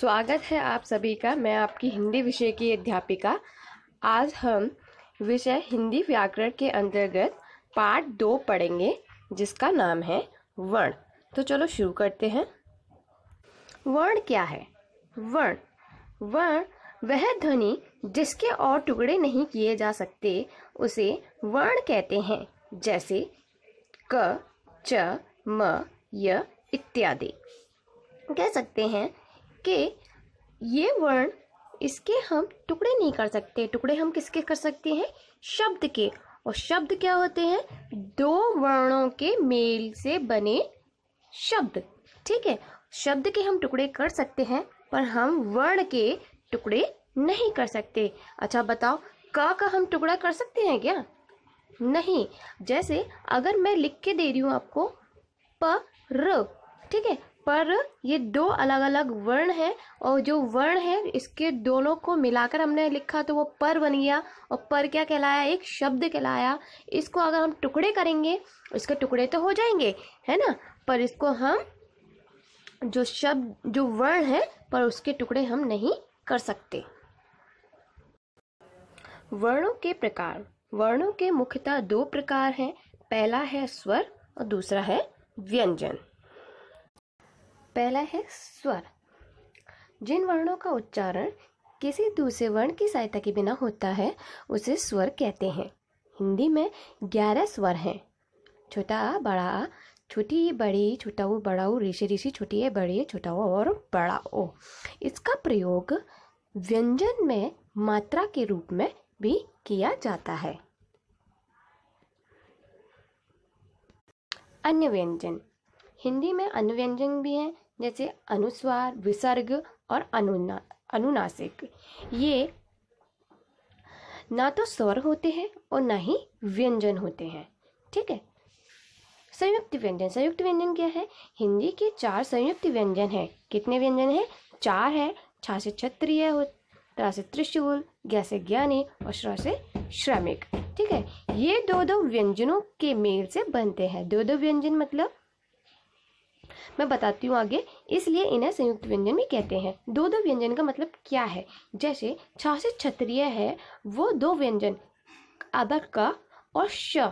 स्वागत है आप सभी का मैं आपकी हिंदी विषय की अध्यापिका आज हम विषय हिंदी व्याकरण के अंतर्गत पार्ट दो पढ़ेंगे जिसका नाम है वर्ण तो चलो शुरू करते हैं वर्ण क्या है वर्ण वर्ण वह ध्वनि जिसके और टुकड़े नहीं किए जा सकते उसे वर्ण कहते हैं जैसे क च म य इत्यादि कह सकते हैं के ये वर्ण इसके हम टुकड़े नहीं कर सकते टुकड़े हम किसके कर सकते हैं शब्द के और शब्द क्या होते हैं दो वर्णों के मेल से बने शब्द ठीक है शब्द के हम टुकड़े कर सकते हैं पर हम वर्ण के टुकड़े नहीं कर सकते अच्छा बताओ का का हम टुकड़ा कर सकते हैं क्या नहीं जैसे अगर मैं लिख के दे रही हूँ आपको प र ठीक है पर ये दो अलग अलग वर्ण है और जो वर्ण है इसके दोनों को मिलाकर हमने लिखा तो वो पर बन गया और पर क्या कहलाया एक शब्द कहलाया इसको अगर हम टुकड़े करेंगे इसके टुकड़े तो हो जाएंगे है ना पर इसको हम जो शब्द जो वर्ण है पर उसके टुकड़े हम नहीं कर सकते वर्णों के प्रकार वर्णों के मुख्यतः दो प्रकार हैं पहला है स्वर और दूसरा है व्यंजन पहला है स्वर जिन वर्णों का उच्चारण किसी दूसरे वर्ण की सहायता के बिना होता है उसे स्वर कहते हैं हिंदी में ग्यारह स्वर हैं छोटा आ बड़ा आ छोटी बड़ी छोटा ओ बड़ा ओ ऋषि ऋषि छोटी है बड़ी छोटा ओ और बड़ा ओ इसका प्रयोग व्यंजन में मात्रा के रूप में भी किया जाता है अन्य व्यंजन हिंदी में अन्य व्यंजन भी हैं जैसे अनुस्वार विसर्ग और अनुना अनुनासिक ये ना तो स्वर होते हैं और ना ही व्यंजन होते हैं ठीक है संयुक्त व्यंजन संयुक्त व्यंजन क्या है हिंदी के चार संयुक्त व्यंजन हैं कितने व्यंजन हैं चार है छा से क्षत्रिय हो त्रा से त्रिशूल ज्ञा से ज्ञानी और श्र से श्रमिक ठीक है ये दो दो व्यंजनों के मेल से बनते हैं दो दो व्यंजन मतलब मैं बताती हूँ आगे इसलिए इन्हें संयुक्त व्यंजन भी कहते हैं दो दो व्यंजन का मतलब क्या है जैसे से क्षत्रिय है वो दो व्यंजन अदर का और श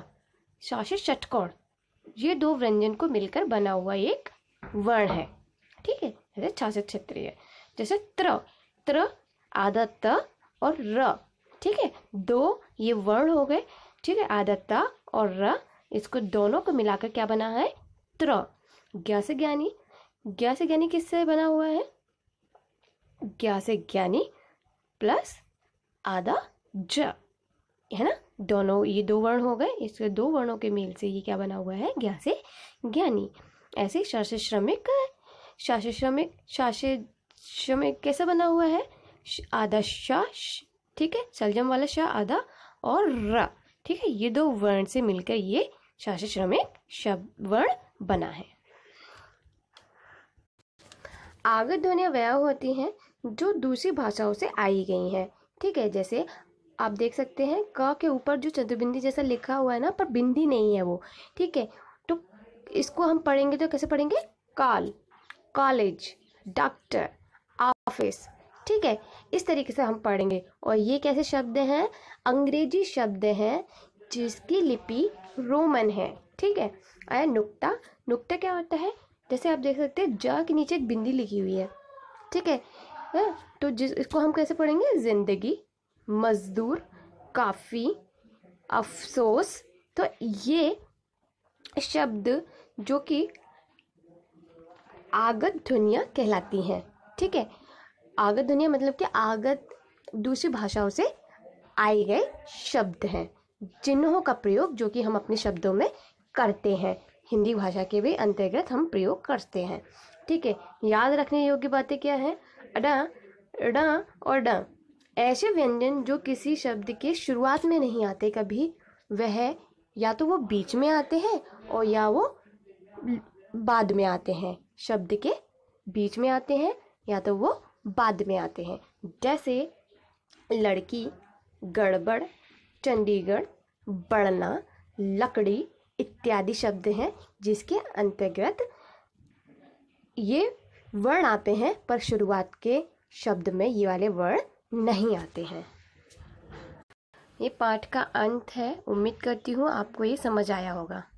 से षटकोण ये दो व्यंजन को मिलकर बना हुआ एक वर्ण है ठीक है जैसे से क्षत्रिय जैसे त्र त्र आदत्त और र ठीक है दो ये वर्ण हो गए ठीक है आदत्ता और र इसको दोनों को मिलाकर क्या बना है त्र ज्ञास ज्ञानी ज्ञास ज्ञानी किससे बना हुआ है ज्ञास ज्ञानी प्लस आधा ज है ना दोनों ये दो वर्ण हो गए इसके दो वर्णों के मेल से ये क्या बना हुआ है ज्ञास ज्ञानी ऐसे शास श्रमिक शास श्रमिक शास श्रमिक कैसे बना हुआ है आधा शास ठीक है सलजम वाला शाह आधा और र ठीक है ये दो वर्ण से मिलकर ये शास श्रमिक शब्द वर्ण बना है आग ध्वनियाँ वह होती हैं जो दूसरी भाषाओं से आई गई हैं ठीक है जैसे आप देख सकते हैं क के ऊपर जो चतुर्बिंदी जैसा लिखा हुआ है ना पर बिंदी नहीं है वो ठीक है तो इसको हम पढ़ेंगे तो कैसे पढ़ेंगे काल कॉलेज डॉक्टर ऑफिस ठीक है इस तरीके से हम पढ़ेंगे और ये कैसे शब्द हैं अंग्रेजी शब्द हैं जिसकी लिपि रोमन है ठीक है आया नुक्ता नुक्ता क्या होता है जैसे आप देख सकते हैं जा के नीचे एक बिंदी लिखी हुई है ठीक है है हाँ, तो जिस इसको हम कैसे पढ़ेंगे ज़िंदगी मज़दूर काफ़ी अफसोस तो ये शब्द जो कि आगत ध्वनिया कहलाती हैं ठीक है आगत ध्वनिया मतलब कि आगत दूसरी भाषाओं से आए गए शब्द हैं जिन्हों का प्रयोग जो कि हम अपने शब्दों में करते हैं हिंदी भाषा के भी अंतर्गत हम प्रयोग करते हैं ठीक है याद रखने योग्य बातें क्या है अडा ड और ड ऐसे व्यंजन जो किसी शब्द के शुरुआत में नहीं आते कभी वह या तो वो बीच में आते हैं और या वो बाद में आते हैं शब्द के बीच में आते हैं या तो वो बाद में आते हैं जैसे लड़की गड़बड़ चंडीगढ़ बढ़ना लकड़ी इत्यादि शब्द हैं जिसके अंतर्गत ये वर्ण आते हैं पर शुरुआत के शब्द में ये वाले वर्ण नहीं आते हैं ये पाठ का अंत है उम्मीद करती हूँ आपको ये समझ आया होगा